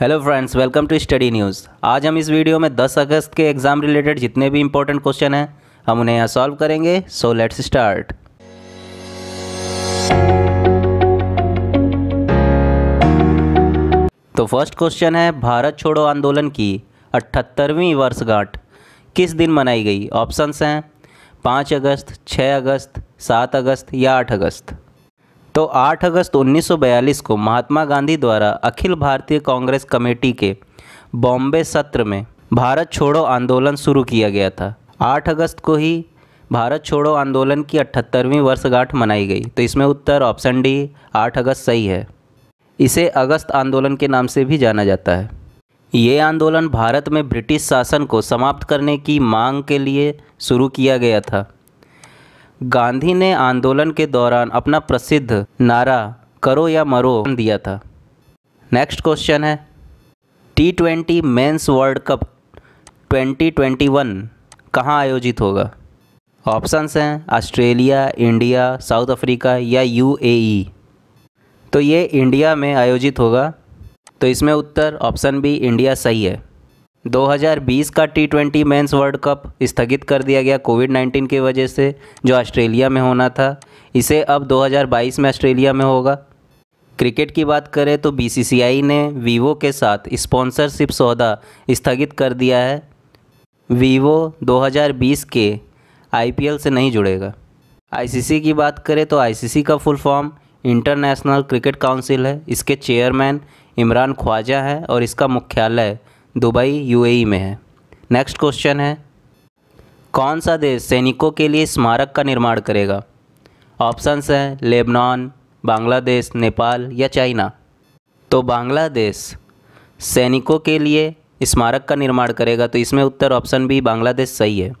Hello friends welcome to study news आज हम इस वीडियो में 10 अगस्त के एग्ज़ाम रिलेटेड जितने भी इंपॉर्टेंट क्वेश्चन हैं हम उन्हें यहाँ सॉल्व करेंगे सो लेट्स स्टार्ट तो फर्स्ट क्वेश्चन है भारत छोड़ो आंदोलन की अठहत्तरवीं वर्षगांठ किस दिन मनाई गई ऑप्शंस हैं पाँच अगस्त छः अगस्त सात अगस्त या आठ अगस्त तो 8 अगस्त 1942 को महात्मा गांधी द्वारा अखिल भारतीय कांग्रेस कमेटी के बॉम्बे सत्र में भारत छोड़ो आंदोलन शुरू किया गया था 8 अगस्त को ही भारत छोड़ो आंदोलन की अठहत्तरवीं वर्षगांठ मनाई गई तो इसमें उत्तर ऑप्शन डी 8 अगस्त सही है इसे अगस्त आंदोलन के नाम से भी जाना जाता है ये आंदोलन भारत में ब्रिटिश शासन को समाप्त करने की मांग के लिए शुरू किया गया था गांधी ने आंदोलन के दौरान अपना प्रसिद्ध नारा करो या मरो दिया था नेक्स्ट क्वेश्चन है T twenty men's world cup 2021 कहाँ आयोजित होगा ऑप्शंस हैं ऑस्ट्रेलिया इंडिया साउथ अफ्रीका या यूएई e। तो ये इंडिया में आयोजित होगा तो इसमें उत्तर ऑप्शन बी इंडिया सही है 2020 का T twenty men's world cup स्थगित कर दिया गया कोविड 19 की वजह से जो ऑस्ट्रेलिया में होना था इसे अब 2022 में ऑस्ट्रेलिया में होगा क्रिकेट की बात करें तो बीसीसीआई ने वीवो के साथ स्पॉन्सरशिप सौदा स्थगित कर दिया है वीवो 2020 के आईपीएल से नहीं जुड़ेगा आईसीसी की बात करें तो आईसीसी का full form International Cricket Council है इसके चेयरमैन इमरान ख्वाजा हैं और इसका मुख्यालय दुबई यूएई e में है नेक्स्ट क्वेश्चन है कौन सा देश सैनिकों के लिए स्मारक का निर्माण करेगा ऑप्शंस हैं लेबनान बांग्लादेश नेपाल या चाइना तो बांग्लादेश सैनिकों के लिए स्मारक का निर्माण करेगा तो इसमें उत्तर ऑप्शन बी बांग्लादेश सही है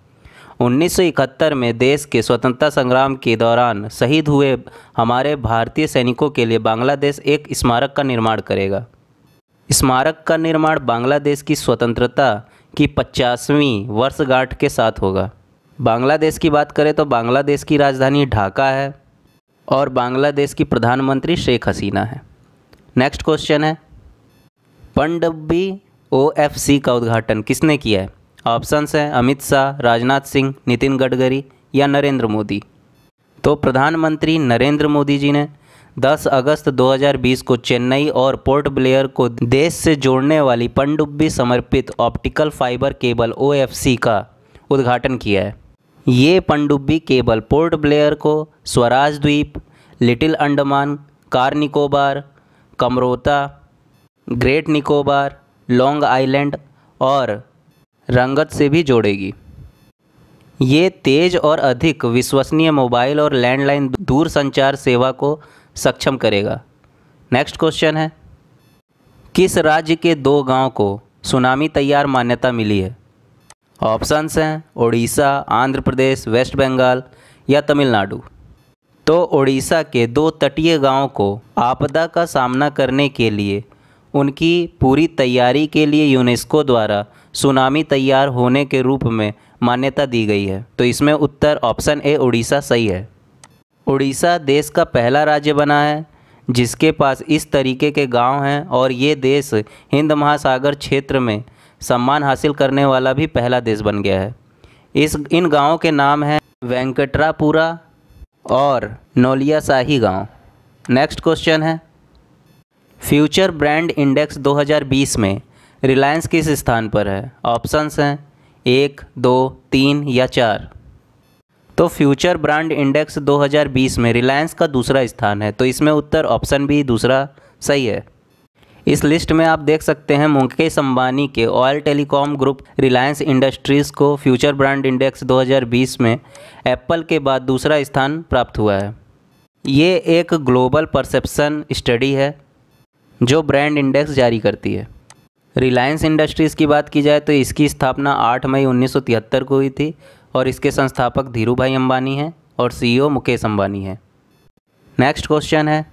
1971 में देश के स्वतंत्रता संग्राम के दौरान शहीद हुए हमारे भारतीय सैनिकों के लिए बांग्लादेश एक स्मारक का निर्माण करेगा स्मारक का निर्माण बांग्लादेश की स्वतंत्रता की पचासवीं वर्षगांठ के साथ होगा बांग्लादेश की बात करें तो बांग्लादेश की राजधानी ढाका है और बांग्लादेश की प्रधानमंत्री शेख हसीना है नेक्स्ट क्वेश्चन है पनडब्बी ओ एफ सी का उद्घाटन किसने किया है ऑप्शंस हैं अमित शाह राजनाथ सिंह नितिन गडकरी या नरेंद्र मोदी तो प्रधानमंत्री नरेंद्र मोदी जी ने 10 अगस्त 2020 को चेन्नई और पोर्ट ब्लेयर को देश से जोड़ने वाली पनडुब्बी समर्पित ऑप्टिकल फाइबर केबल ओ का उद्घाटन किया है ये पनडुब्बी केबल पोर्ट ब्लेयर को Swaraj Dweep little Andaman Car Nicobar Kamorta great Nicobar long island और रंगत से भी जोड़ेगी ये तेज और अधिक विश्वसनीय मोबाइल और लैंडलाइन दूरसंचार सेवा को सक्षम करेगा नेक्स्ट क्वेश्चन है किस राज्य के दो गांव को सुनामी तैयार मान्यता मिली है ऑप्शंस हैं उड़ीसा आंध्र प्रदेश वेस्ट बंगाल या तमिलनाडु तो उड़ीसा के दो तटीय गाँव को आपदा का सामना करने के लिए उनकी पूरी तैयारी के लिए यूनेस्को द्वारा सुनामी तैयार होने के रूप में मान्यता दी गई है तो इसमें उत्तर ऑप्शन ए उड़ीसा सही है उड़ीसा देश का पहला राज्य बना है जिसके पास इस तरीके के गांव हैं और ये देश हिंद महासागर क्षेत्र में सम्मान हासिल करने वाला भी पहला देश बन गया है इस इन गांवों के नाम हैं वेंकटरापुरा और नोलिया शाही गाँव नेक्स्ट क्वेश्चन है फ्यूचर ब्रांड इंडेक्स 2020 में रिलायंस किस स्थान पर है ऑप्शंस हैं एक दो तीन या चार तो फ्यूचर ब्रांड इंडेक्स 2020 में रिलायंस का दूसरा स्थान है तो इसमें उत्तर ऑप्शन बी दूसरा सही है इस लिस्ट में आप देख सकते हैं मुकेश अंबानी के oil telecom group Reliance Industries को फ्यूचर ब्रांड इंडेक्स 2020 में एप्पल के बाद दूसरा स्थान प्राप्त हुआ है ये एक ग्लोबल परसेप्सन स्टडी है जो ब्रांड इंडेक्स जारी करती है रिलायंस इंडस्ट्रीज़ की बात की जाए तो इसकी स्थापना 8 मई 1973 को हुई थी और इसके संस्थापक धीरू भाई अम्बानी हैं और सीईओ e मुकेश अम्बानी हैं नेक्स्ट क्वेश्चन है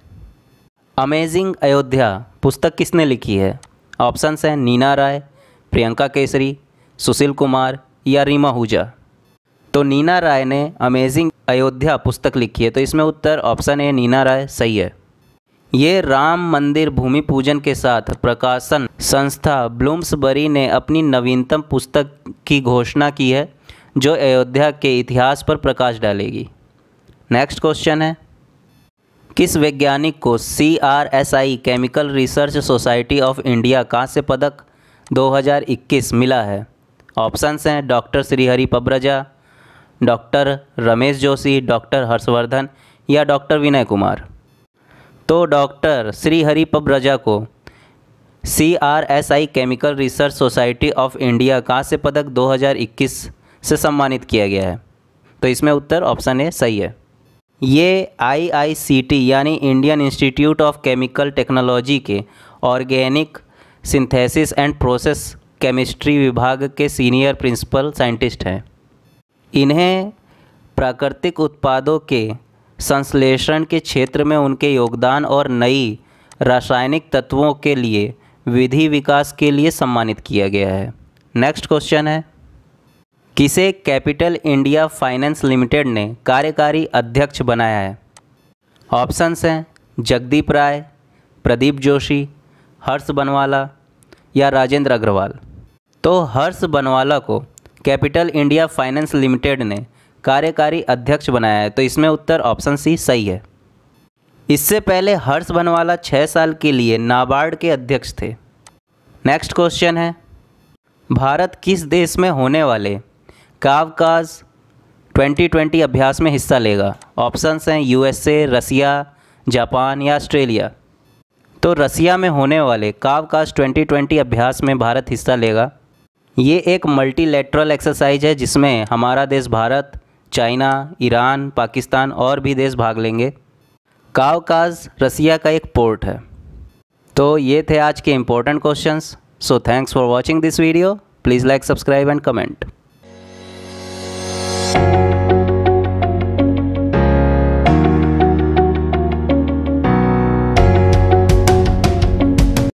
अमेजिंग अयोध्या पुस्तक किसने लिखी है ऑप्शंस हैं नीना राय प्रियंका केसरी सुशील कुमार या रीमा हुजा तो नीना राय ने अमेजिंग अयोध्या पुस्तक लिखी है तो इसमें उत्तर ऑप्शन ए नीना राय सही है ये राम मंदिर भूमि पूजन के साथ प्रकाशन संस्था ब्लूम्सबरी ने अपनी नवीनतम पुस्तक की घोषणा की है जो अयोध्या के इतिहास पर प्रकाश डालेगी नेक्स्ट क्वेश्चन है किस वैज्ञानिक को C R S I chemical research society of India कांस्य पदक 2021 मिला है ऑप्शंस हैं doctor Srihari Pabbaraja doctor Ramesh Joshi doctor Harshvardhan या डॉक्टर विनय कुमार तो डॉक्टर श्रीहरि पब्रजा को C R S I chemical research society of India कांस्य पदक 2021 से सम्मानित किया गया है तो इसमें उत्तर ऑप्शन ए सही है ये आईआईसीटी यानी Indian Institute of Chemical Technology के organic synthesis and process chemistry विभाग के सीनियर प्रिंसिपल साइंटिस्ट हैं इन्हें प्राकृतिक उत्पादों के संश्लेषण के क्षेत्र में उनके योगदान और नई रासायनिक तत्वों के लिए विधि विकास के लिए सम्मानित किया गया है नेक्स्ट क्वेश्चन है किसे कैपिटल इंडिया फाइनेंस लिमिटेड ने कार्यकारी अध्यक्ष बनाया है ऑप्शंस हैं जगदीप राय प्रदीप जोशी हर्ष बनवाला या राजेंद्र अग्रवाल तो हर्ष बनवाला को कैपिटल इंडिया फाइनेंस लिमिटेड ने कार्यकारी अध्यक्ष बनाया है तो इसमें उत्तर ऑप्शन सी सही है इससे पहले हर्ष बनवाला छः साल के लिए नाबार्ड के अध्यक्ष थे नेक्स्ट क्वेश्चन है भारत किस देश में होने वाले कावकाज 2020 अभ्यास में हिस्सा लेगा ऑप्शंस हैं यूएसए रसिया जापान या ऑस्ट्रेलिया तो रसिया में होने वाले कावकाज 2020 अभ्यास में भारत हिस्सा लेगा ये एक मल्टीलेटरल एक्सरसाइज है जिसमें हमारा देश भारत चाइना ईरान पाकिस्तान और भी देश भाग लेंगे कावकाज रसिया का एक पोर्ट है तो ये थे आज के important questions so thanks for watching this video please like subscribe and comment